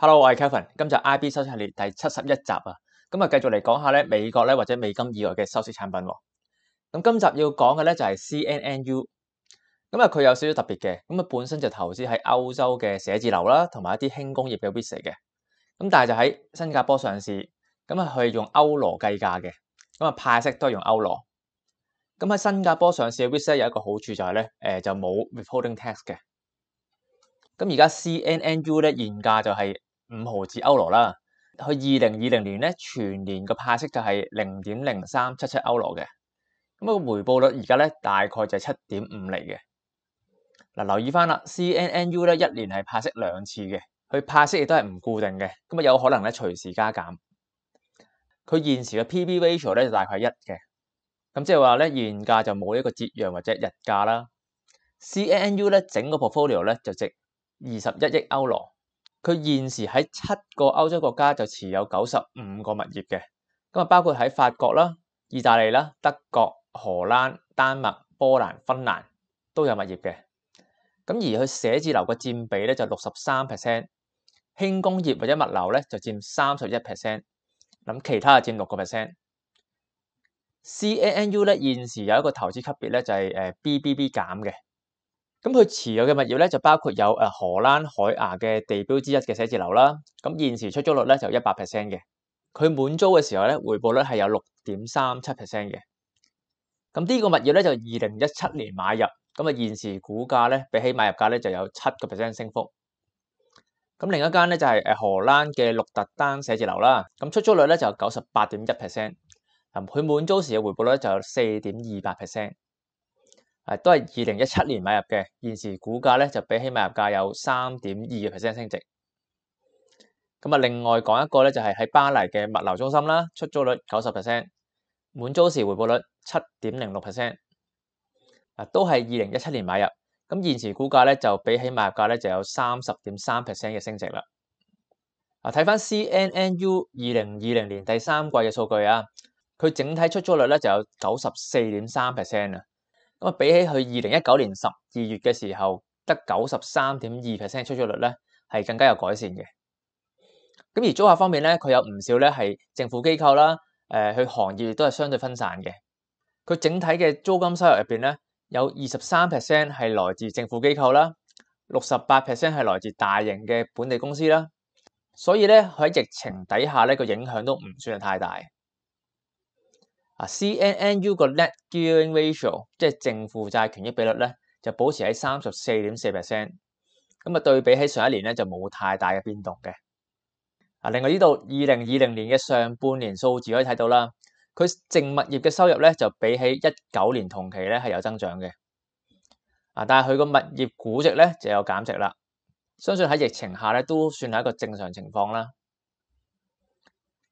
Hello，我系 Kevin，今集 I B 收息系列第七十一集啊，咁啊继续嚟讲下咧美国咧或者美金以外嘅收息产品，咁今集要讲嘅咧就系 C N N U，咁啊佢有少少特别嘅，咁啊本身就投资喺欧洲嘅写字楼啦，同埋一啲轻工业嘅 v i s a 嘅，咁但系就喺新加坡上市，咁啊佢用欧罗计价嘅，咁啊派息都系用欧罗，咁喺新加坡上市嘅 v i s a 有一个好处就系咧，诶就冇 reporting tax 嘅，咁而家 C N N U 咧现价就系。五毫子歐羅啦，佢二零二零年咧全年個派息就係零點零三七七歐羅嘅，咁啊回報率而家咧大概就七點五厘嘅。嗱留意翻啦，C N N U 咧一年係派息兩次嘅，佢派息亦都係唔固定嘅，咁啊有可能咧隨時加減。佢現時嘅 P B ratio 咧就大概一嘅，咁即係話咧現價就冇一個折讓或者日價啦。C N N U 咧整個 portfolio 咧就值二十一億歐羅。佢现时喺七个欧洲国家就持有九十五个物业嘅，咁啊包括喺法国啦、意大利啦、德国、荷兰、丹麦、波兰、芬兰都有物业嘅。咁而佢写字楼嘅占比咧就六十三 percent，轻工业或者物流咧就占三十一 percent，咁其他啊占六个 percent。c a n u 咧现时有一个投资级别咧就系诶 BBB 減嘅。咁佢持有嘅物业咧就包括有诶荷兰海牙嘅地标之一嘅写字楼啦，咁现时出租率咧就一百 percent 嘅，佢满租嘅时候咧回报率系有六点三七 percent 嘅。咁呢个物业咧就二零一七年买入，咁啊现时股价咧比起买入价咧就有七个 percent 升幅。咁另一间咧就系诶荷兰嘅鹿特丹写字楼啦，咁出租率咧就九十八点一 percent，佢满租时嘅回报率就四点二八 percent。啊，都係二零一七年買入嘅，現時股價咧就比起買入價有三點二嘅 percent 升值。咁啊，另外講一個咧，就係喺巴黎嘅物流中心啦，出租率九十 percent，滿租時回報率七點零六 percent。啊，都係二零一七年買入，咁現時股價咧就比起買入價咧就有三十點三 percent 嘅升值啦。啊，睇翻 CNU n 二零二零年第三季嘅數據啊，佢整體出租率咧就有九十四點三 percent 啊。咁啊，比起佢二零一九年十二月嘅时候得九十三点二 percent 出租率咧，系更加有改善嘅。咁而租客方面咧，佢有唔少咧系政府机构啦，诶，佢行业都系相对分散嘅。佢整体嘅租金收入入边咧，有二十三 percent 系来自政府机构啦，六十八 percent 系来自大型嘅本地公司啦。所以咧喺疫情底下咧个影响都唔算系太大。啊，C N N U 個 net gearing ratio，即係正負債權益比率咧，就保持喺三十四點四 percent，咁啊對比喺上一年咧就冇太大嘅變動嘅。啊，另外呢度二零二零年嘅上半年數字可以睇到啦，佢淨物業嘅收入咧就比起一九年同期咧係有增長嘅。啊，但係佢個物業估值咧就有減值啦，相信喺疫情下咧都算係一個正常情況啦。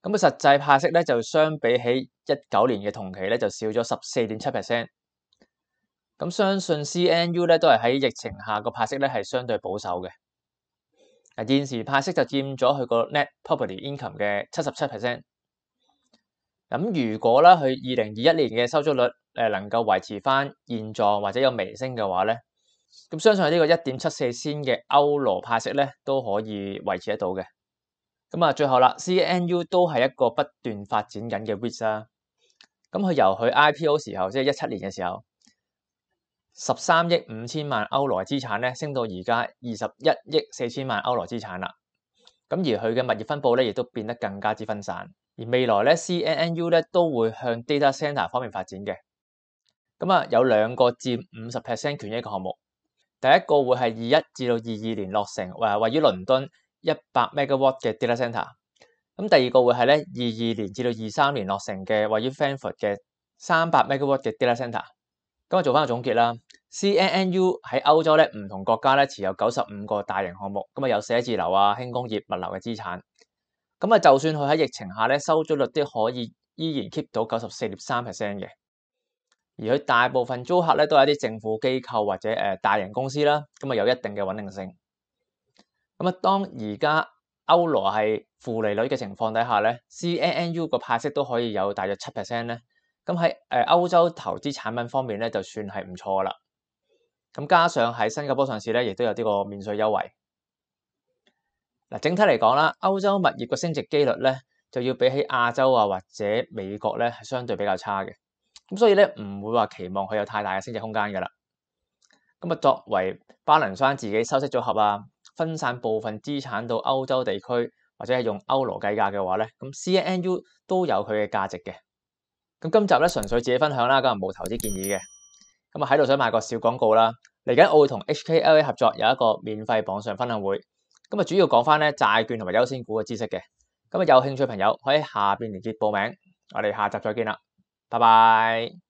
咁啊，實際派息咧就相比起一九年嘅同期咧，就少咗十四點七 percent。咁相信 CNU 咧都系喺疫情下個派息咧係相對保守嘅。啊，現時派息就佔咗佢個 net property income 嘅七十七 percent。咁如果啦，佢二零二一年嘅收租率誒能夠維持翻現狀或者有微升嘅話咧，咁相信呢個一點七四仙嘅歐羅派息咧都可以維持得到嘅。咁啊，最後啦，CNU 都係一個不斷發展緊嘅 w i t 啦。咁佢由佢 IPO 時候，即係一七年嘅時候，十三億五千萬歐羅資產咧，升到而家二十一億四千萬歐羅資產啦。咁而佢嘅物業分佈咧，亦都變得更加之分散。而未來咧，CNU 咧都會向 data centre 方面發展嘅。咁啊，有兩個占五十 percent 權益嘅項目，第一個會係二一至到二二年落成，誒，位於倫敦。一百 megawatt 嘅 data centre，咁第二個會係咧二二年至到二三年落成嘅位於 r d 嘅三百 megawatt 嘅 data centre。咁啊做翻個總結啦，CNU n 喺歐洲咧唔同國家咧持有九十五個大型項目，咁啊有寫字樓啊輕工業物流嘅資產。咁啊就算佢喺疫情下咧收租率都可以依然 keep 到九十四點三 percent 嘅，而佢大部分租客咧都係一啲政府機構或者诶大型公司啦，咁啊有一定嘅穩定性。咁啊，當而家歐羅係負利率嘅情況底下咧，C N N U 個派息都可以有大約七 percent 咧。咁喺诶歐洲投資產品方面咧，就算係唔錯啦。咁加上喺新加坡上市咧，亦都有呢個免税優惠嗱。整體嚟講啦，歐洲物業個升值機率咧，就要比起亞洲啊或者美國咧係相對比較差嘅。咁所以咧唔會話期望佢有太大嘅升值空間噶啦。咁啊，作為巴倫山自己收息組合啊。分散部分資產到歐洲地區或者係用歐羅計價嘅話咧，咁 CNU 都有佢嘅價值嘅。咁今集咧純粹自己分享啦，咁啊冇投資建議嘅。咁啊喺度想賣個小廣告啦，嚟緊我會同 h k l a 合作有一個免費網上分享會，咁啊主要講翻咧債券同埋優先股嘅知識嘅。咁啊有興趣朋友可以下邊連結報名，我哋下集再見啦，拜拜。